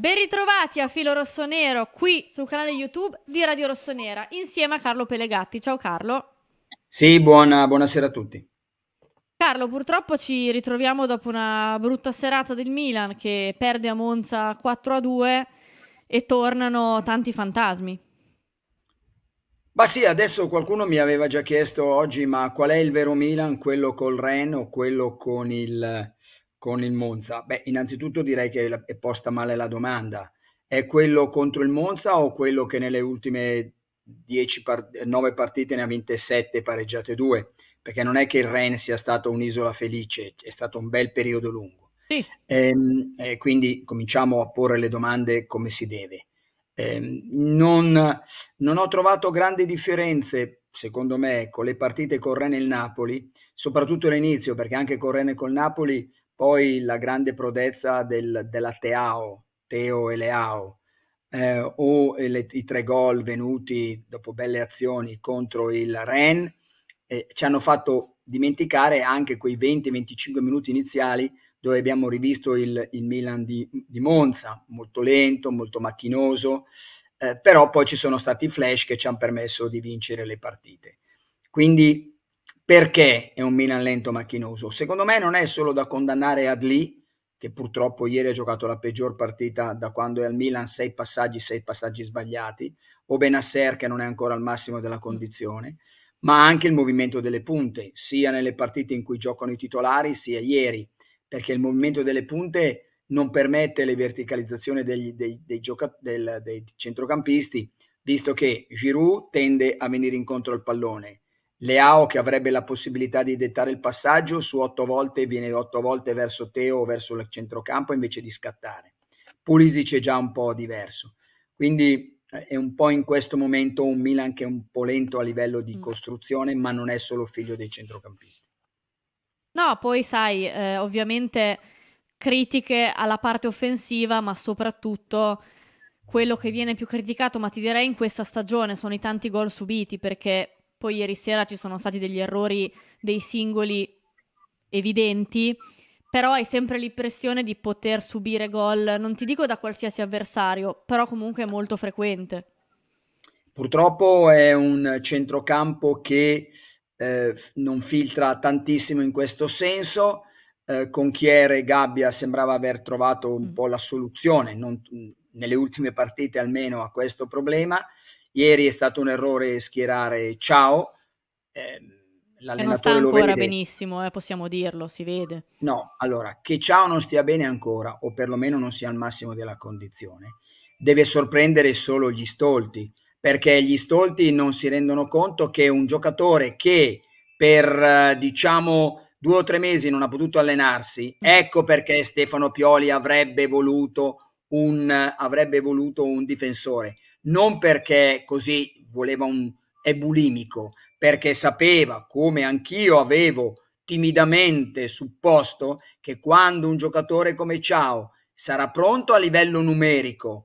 Ben ritrovati a Filo Rossonero qui sul canale YouTube di Radio Rossonera insieme a Carlo Pelegatti. Ciao Carlo. Sì, buona, buonasera a tutti. Carlo, purtroppo ci ritroviamo dopo una brutta serata del Milan che perde a Monza 4 a 2 e tornano tanti fantasmi. Ma sì, adesso qualcuno mi aveva già chiesto oggi, ma qual è il vero Milan? Quello col Ren o quello con il con il Monza? Beh, innanzitutto direi che è posta male la domanda. È quello contro il Monza o quello che nelle ultime 10 part- 9 partite ne ha vinte 7 pareggiate 2? Perché non è che il Ren sia stato un'isola felice, è stato un bel periodo lungo. Sì. Ehm, eh, quindi cominciamo a porre le domande come si deve. Eh, non, non, ho trovato grandi differenze, secondo me, con le partite con Ren e il Napoli, soprattutto all'inizio, perché anche con Ren e col Napoli poi la grande prodezza del, della Teao, Teo e Leao, eh, o le, i tre gol venuti dopo belle azioni contro il Ren, eh, ci hanno fatto dimenticare anche quei 20-25 minuti iniziali dove abbiamo rivisto il, il Milan di, di, Monza, molto lento, molto macchinoso, eh, però poi ci sono stati flash che ci hanno permesso di vincere le partite. Quindi perché è un Milan lento macchinoso? Secondo me non è solo da condannare Adli, che purtroppo ieri ha giocato la peggior partita da quando è al Milan, sei passaggi, sei passaggi sbagliati, o Benasser che non è ancora al massimo della condizione, ma anche il movimento delle punte, sia nelle partite in cui giocano i titolari, sia ieri, perché il movimento delle punte non permette le verticalizzazioni degli, dei, dei, del, dei centrocampisti, visto che Giroud tende a venire incontro al pallone, Leao che avrebbe la possibilità di dettare il passaggio su otto volte viene otto volte verso Teo o verso il centrocampo invece di scattare. Pulisic è già un po' diverso. Quindi eh, è un po' in questo momento un Milan che è un po' lento a livello di mm. costruzione, ma non è solo figlio dei centrocampisti. No, poi sai, eh, ovviamente critiche alla parte offensiva, ma soprattutto quello che viene più criticato, ma ti direi in questa stagione, sono i tanti gol subiti perché poi ieri sera ci sono stati degli errori dei singoli evidenti, però hai sempre l'impressione di poter subire gol, non ti dico da qualsiasi avversario, però comunque è molto frequente. Purtroppo è un centrocampo che eh, non filtra tantissimo in questo senso. Eh, Conchiere e Gabbia sembrava aver trovato un mm. po' la soluzione, non, mm, nelle ultime partite almeno, a questo problema. Ieri è stato un errore schierare Ciao. Ehm, eh, che non sta ancora benissimo, eh, possiamo dirlo, si vede. No, allora, che Ciao non stia bene ancora, o perlomeno non sia al massimo della condizione, deve sorprendere solo gli stolti, perché gli stolti non si rendono conto che un giocatore che per, diciamo, due o tre mesi non ha potuto allenarsi, mm. ecco perché Stefano Pioli avrebbe voluto un, avrebbe voluto un difensore non perché così voleva un... è bulimico, perché sapeva, come anch'io avevo timidamente supposto, che quando un giocatore come Ciao sarà pronto a livello numerico,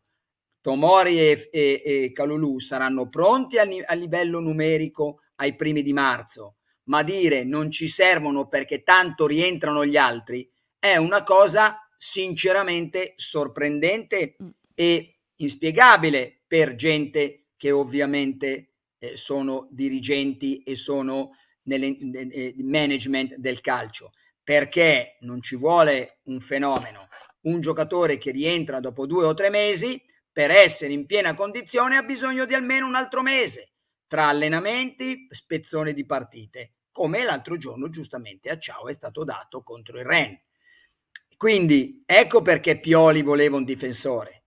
Tomori e, e, e Calulù saranno pronti a, a livello numerico ai primi di marzo, ma dire non ci servono perché tanto rientrano gli altri è una cosa sinceramente sorprendente mm. e inspiegabile per gente che ovviamente eh, sono dirigenti e sono nel eh, management del calcio, perché non ci vuole un fenomeno, un giocatore che rientra dopo due o tre mesi, per essere in piena condizione ha bisogno di almeno un altro mese, tra allenamenti, spezzoni di partite, come l'altro giorno giustamente a Ciao è stato dato contro il Ren. Quindi ecco perché Pioli voleva un difensore,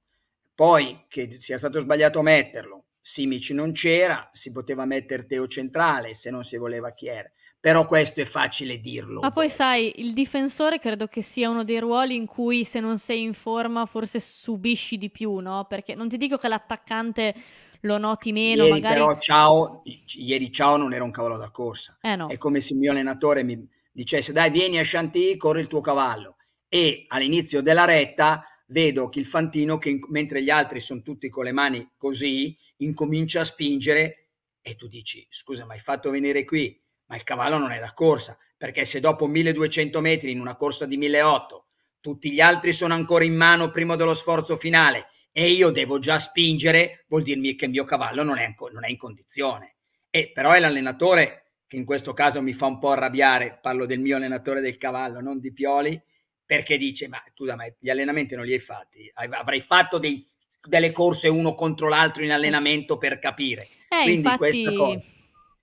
poi che sia stato sbagliato metterlo, Simic non c'era, si poteva mettere Teo centrale se non si voleva Chier. Però questo è facile dirlo. Ma poi sai, il difensore credo che sia uno dei ruoli in cui se non sei in forma forse subisci di più, no? Perché non ti dico che l'attaccante lo noti meno. Ieri, magari... però ciao, ieri ciao non era un cavallo da corsa. Eh no. È come se il mio allenatore mi dicesse dai vieni a Chantilly, corri il tuo cavallo. E all'inizio della retta vedo che il Fantino, che, mentre gli altri sono tutti con le mani così, incomincia a spingere e tu dici, scusa, ma hai fatto venire qui, ma il cavallo non è da corsa, perché se dopo 1200 metri in una corsa di 1800 tutti gli altri sono ancora in mano prima dello sforzo finale e io devo già spingere, vuol dirmi che il mio cavallo non è, non è in condizione. E però è l'allenatore che in questo caso mi fa un po' arrabbiare, parlo del mio allenatore del cavallo, non di Pioli, perché dice, ma tu da me gli allenamenti non li hai fatti, avrei fatto dei, delle corse uno contro l'altro in eh allenamento per capire. Eh, Quindi infatti... questa cosa.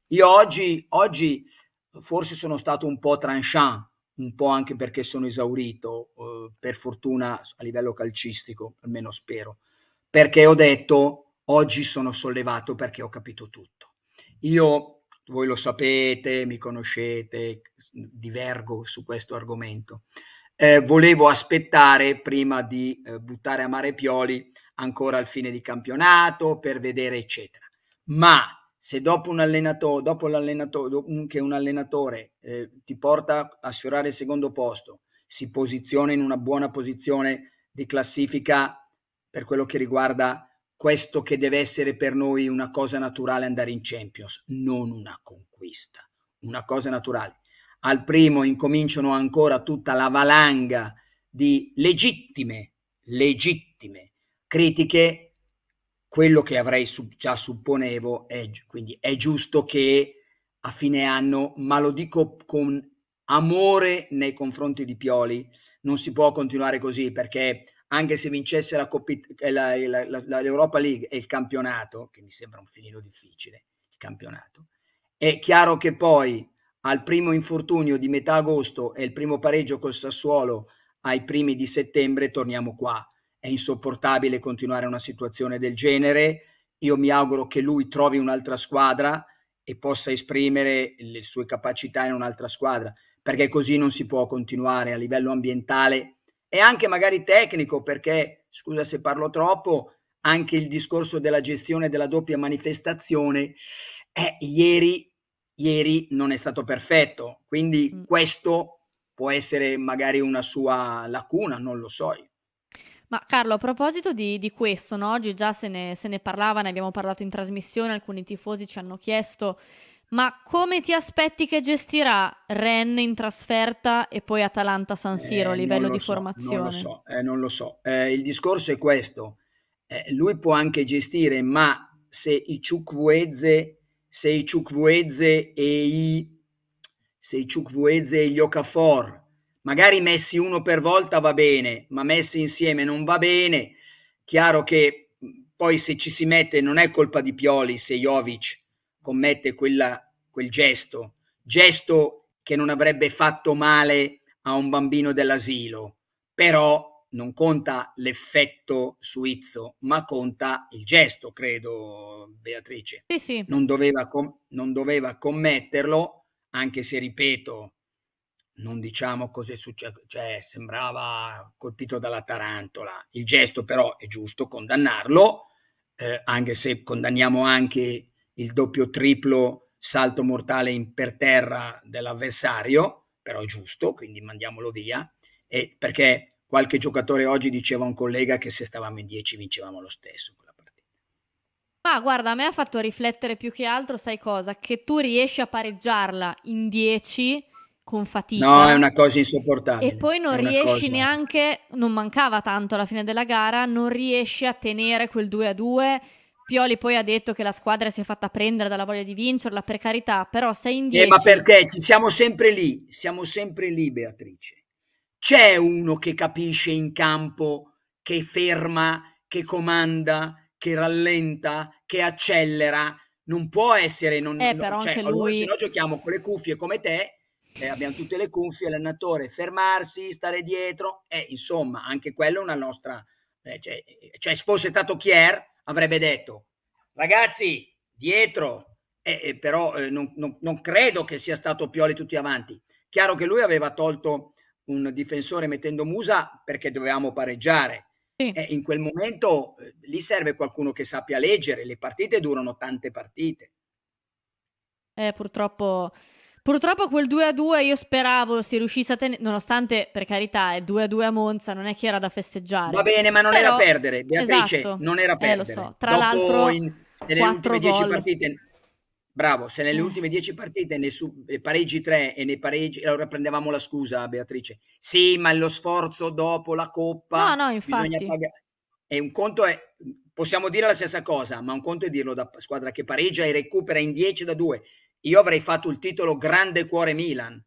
Io oggi, oggi forse sono stato un po' tranchant, un po' anche perché sono esaurito, eh, per fortuna a livello calcistico, almeno spero, perché ho detto oggi sono sollevato perché ho capito tutto. Io, voi lo sapete, mi conoscete, divergo su questo argomento, eh, volevo aspettare prima di eh, buttare a mare Pioli ancora al fine di campionato per vedere eccetera. Ma se dopo un allenatore, dopo l'allenatore, dopo che un allenatore eh, ti porta a sfiorare il secondo posto, si posiziona in una buona posizione di classifica per quello che riguarda questo che deve essere per noi una cosa naturale andare in Champions, non una conquista, una cosa naturale al primo incominciano ancora tutta la valanga di legittime, legittime critiche, quello che avrei sub- già supponevo è, quindi è giusto che a fine anno, ma lo dico con amore nei confronti di Pioli, non si può continuare così perché anche se vincesse la Coppa, eh, eh, la, la, la, l'Europa League e il campionato, che mi sembra un filino difficile, il campionato, è chiaro che poi al primo infortunio di metà agosto e il primo pareggio col Sassuolo ai primi di settembre, torniamo qua. È insopportabile continuare una situazione del genere. Io mi auguro che lui trovi un'altra squadra e possa esprimere le sue capacità in un'altra squadra, perché così non si può continuare a livello ambientale e anche magari tecnico, perché, scusa se parlo troppo, anche il discorso della gestione della doppia manifestazione, eh, ieri ieri non è stato perfetto, quindi mm. questo può essere magari una sua lacuna, non lo so. Io. Ma Carlo, a proposito di, di questo, no? oggi già se ne, se ne parlava, ne abbiamo parlato in trasmissione, alcuni tifosi ci hanno chiesto, ma come ti aspetti che gestirà Ren in trasferta e poi Atalanta-San eh, Siro a livello di so, formazione? Non lo so, eh, non lo so. Eh, il discorso è questo, eh, lui può anche gestire, ma se i Ciucvueze se i Ciucvueze e i se i Ciucvueze e gli Okafor magari messi uno per volta va bene, ma messi insieme non va bene. Chiaro che poi se ci si mette non è colpa di Pioli se Jovic commette quella, quel gesto, gesto che non avrebbe fatto male a un bambino dell'asilo, però non conta l'effetto suizzo, ma conta il gesto, credo, Beatrice. Sì, sì. Non, doveva non doveva commetterlo, anche se, ripeto, non diciamo cos'è successo, cioè sembrava colpito dalla tarantola. Il gesto però è giusto condannarlo, eh, anche se condanniamo anche il doppio triplo salto mortale in per terra dell'avversario, però è giusto, quindi mandiamolo via, e perché qualche giocatore oggi diceva a un collega che se stavamo in 10 vincevamo lo stesso Ma guarda, a me ha fatto riflettere più che altro, sai cosa? Che tu riesci a pareggiarla in 10 con fatica. No, è una cosa insopportabile. E poi non riesci cosa... neanche, non mancava tanto alla fine della gara, non riesci a tenere quel 2 a 2. Pioli poi ha detto che la squadra si è fatta prendere dalla voglia di vincerla, per carità, però sei in 10. Eh, ma perché? Ci siamo sempre lì, siamo sempre lì, Beatrice c'è uno che capisce in campo, che ferma, che comanda, che rallenta, che accelera. Non può essere... Non, eh, però cioè, anche lui... Se noi giochiamo con le cuffie come te, eh, abbiamo tutte le cuffie, l'allenatore, fermarsi, stare dietro, eh, insomma, anche quello è una nostra... Eh, cioè, eh, cioè, se fosse stato Chier, avrebbe detto, ragazzi, dietro, eh, eh però eh, non, non, non credo che sia stato Pioli tutti avanti. Chiaro che lui aveva tolto un difensore mettendo Musa perché dovevamo pareggiare. Sì. E in quel momento eh, lì serve qualcuno che sappia leggere, le partite durano tante partite. Eh, purtroppo, purtroppo quel 2-2 io speravo si riuscisse a tenere, nonostante per carità è 2-2 a Monza, non è che era da festeggiare. Va bene, ma non Però, era perdere, Beatrice, esatto. non era perdere. Eh, lo so, tra Dopo l'altro... In, nelle ultime 10 partite Bravo, se nelle eh. ultime dieci partite ne su, eh, pareggi tre e ne pareggi, allora prendevamo la scusa, Beatrice. Sì, ma lo sforzo dopo la coppa. No, no, infatti. Pagare. E un conto è, possiamo dire la stessa cosa, ma un conto è dirlo da squadra che pareggia e recupera in 10 da 2. Io avrei fatto il titolo Grande Cuore Milan,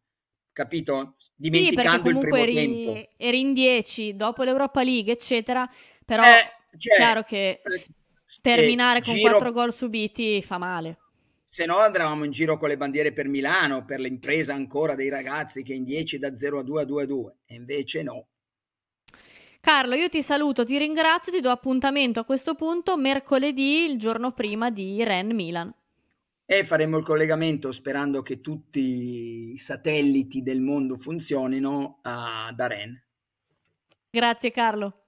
capito? Dimenticando sì, il primo eri, tempo. eri in 10 dopo l'Europa League, eccetera, però è eh, cioè, chiaro che eh, terminare eh, con giro... gol subiti fa male se no andavamo in giro con le bandiere per Milano, per l'impresa ancora dei ragazzi che in 10 da 0 a 2 a 2 a 2, e invece no. Carlo, io ti saluto, ti ringrazio, ti do appuntamento a questo punto mercoledì, il giorno prima di Ren Milan. E faremo il collegamento sperando che tutti i satelliti del mondo funzionino uh, da Ren. Grazie Carlo.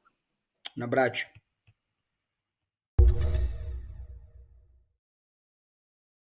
Un abbraccio.